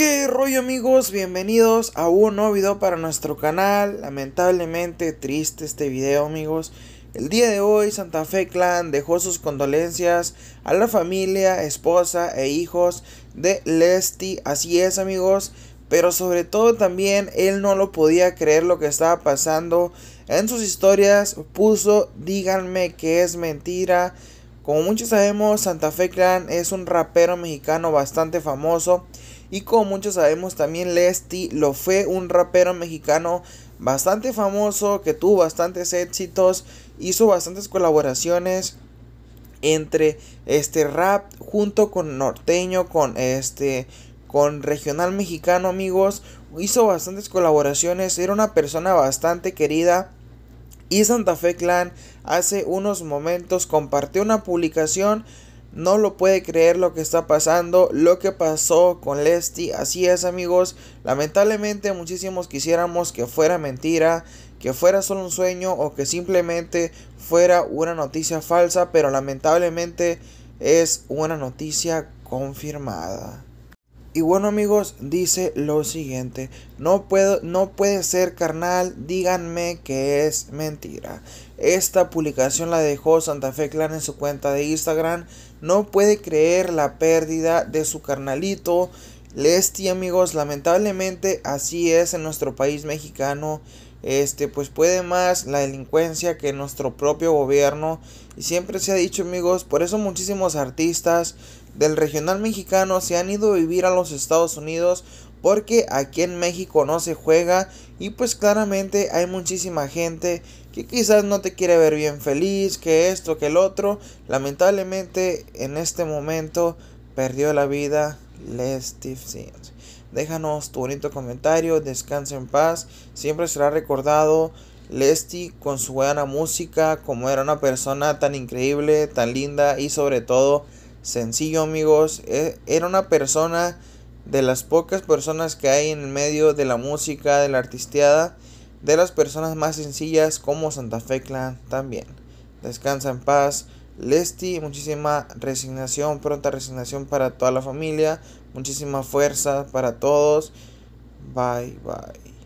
¿Qué rollo amigos? Bienvenidos a un nuevo video para nuestro canal. Lamentablemente triste este video amigos. El día de hoy Santa Fe Clan dejó sus condolencias a la familia, esposa e hijos de Lesti. Así es amigos. Pero sobre todo también él no lo podía creer lo que estaba pasando. En sus historias puso díganme que es mentira. Como muchos sabemos, Santa Fe Clan es un rapero mexicano bastante famoso y como muchos sabemos también Lesti lo fue un rapero mexicano bastante famoso que tuvo bastantes éxitos, hizo bastantes colaboraciones entre este rap junto con norteño, con este con regional mexicano, amigos, hizo bastantes colaboraciones, era una persona bastante querida. Y Santa Fe Clan hace unos momentos compartió una publicación no lo puede creer lo que está pasando, lo que pasó con Lesti. Así es amigos, lamentablemente muchísimos quisiéramos que fuera mentira, que fuera solo un sueño o que simplemente fuera una noticia falsa, pero lamentablemente es una noticia confirmada. Y bueno amigos, dice lo siguiente, no, puedo, no puede ser carnal, díganme que es mentira. Esta publicación la dejó Santa Fe Clan en su cuenta de Instagram, no puede creer la pérdida de su carnalito. Lesti amigos, lamentablemente así es en nuestro país mexicano. Este, pues puede más la delincuencia que nuestro propio gobierno. Y siempre se ha dicho amigos, por eso muchísimos artistas del regional mexicano se han ido a vivir a los Estados Unidos porque aquí en México no se juega y pues claramente hay muchísima gente que quizás no te quiere ver bien feliz, que esto, que el otro. Lamentablemente en este momento perdió la vida Steve Sims. Déjanos tu bonito comentario, descansa en paz, siempre será recordado Lesti con su buena música, como era una persona tan increíble, tan linda y sobre todo sencillo amigos. E, era una persona de las pocas personas que hay en el medio de la música, de la artisteada, de las personas más sencillas como Santa Fe Clan también. Descansa en paz. Lesti, muchísima resignación, pronta resignación para toda la familia, muchísima fuerza para todos. Bye bye.